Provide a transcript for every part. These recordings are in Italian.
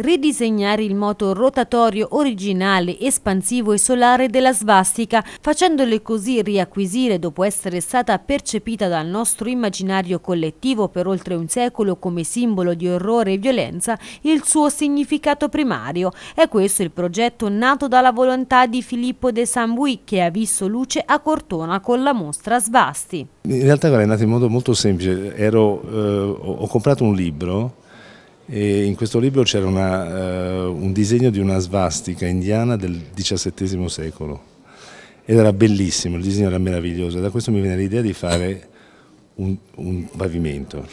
ridisegnare il moto rotatorio originale, espansivo e solare della svastica, facendole così riacquisire, dopo essere stata percepita dal nostro immaginario collettivo per oltre un secolo come simbolo di orrore e violenza, il suo significato primario. È questo il progetto nato dalla volontà di Filippo De Sambui, che ha visto luce a Cortona con la mostra Svasti. In realtà è nata in modo molto semplice, Ero, eh, ho comprato un libro e in questo libro c'era eh, un disegno di una svastica indiana del XVII secolo ed era bellissimo, il disegno era meraviglioso. Da questo mi viene l'idea di fare un, un pavimento.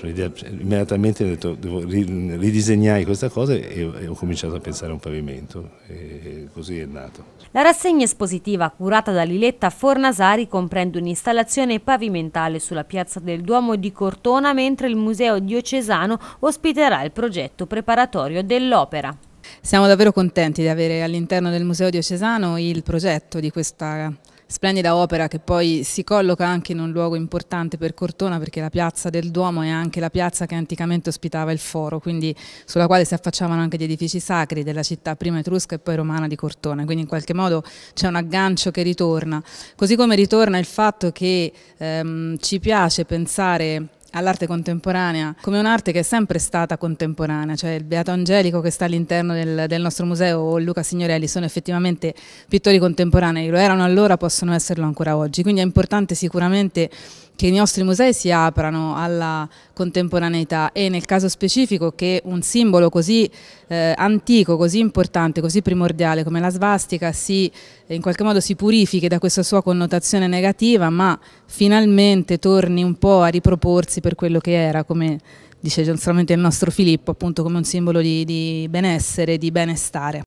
immediatamente ho detto devo ridisegnare questa cosa e, e ho cominciato a pensare a un pavimento e così è nato. La rassegna espositiva curata da Liletta Fornasari comprende un'installazione pavimentale sulla piazza del Duomo di Cortona mentre il Museo Diocesano ospiterà il progetto preparatorio dell'opera. Siamo davvero contenti di avere all'interno del Museo Diocesano il progetto di questa splendida opera che poi si colloca anche in un luogo importante per Cortona perché la piazza del Duomo è anche la piazza che anticamente ospitava il foro, quindi sulla quale si affacciavano anche gli edifici sacri della città prima etrusca e poi romana di Cortona, quindi in qualche modo c'è un aggancio che ritorna, così come ritorna il fatto che ehm, ci piace pensare all'arte contemporanea come un'arte che è sempre stata contemporanea, cioè il Beato Angelico che sta all'interno del, del, nostro museo o Luca Signorelli sono effettivamente pittori contemporanei, lo erano allora, possono esserlo ancora oggi, quindi è importante sicuramente che i nostri musei si aprano alla contemporaneità e nel caso specifico che un simbolo così eh, antico, così importante, così primordiale come la svastica si, eh, in qualche modo si purifichi da questa sua connotazione negativa ma finalmente torni un po' a riproporsi per quello che era come dice giustamente il nostro Filippo appunto come un simbolo di, di benessere, di benestare.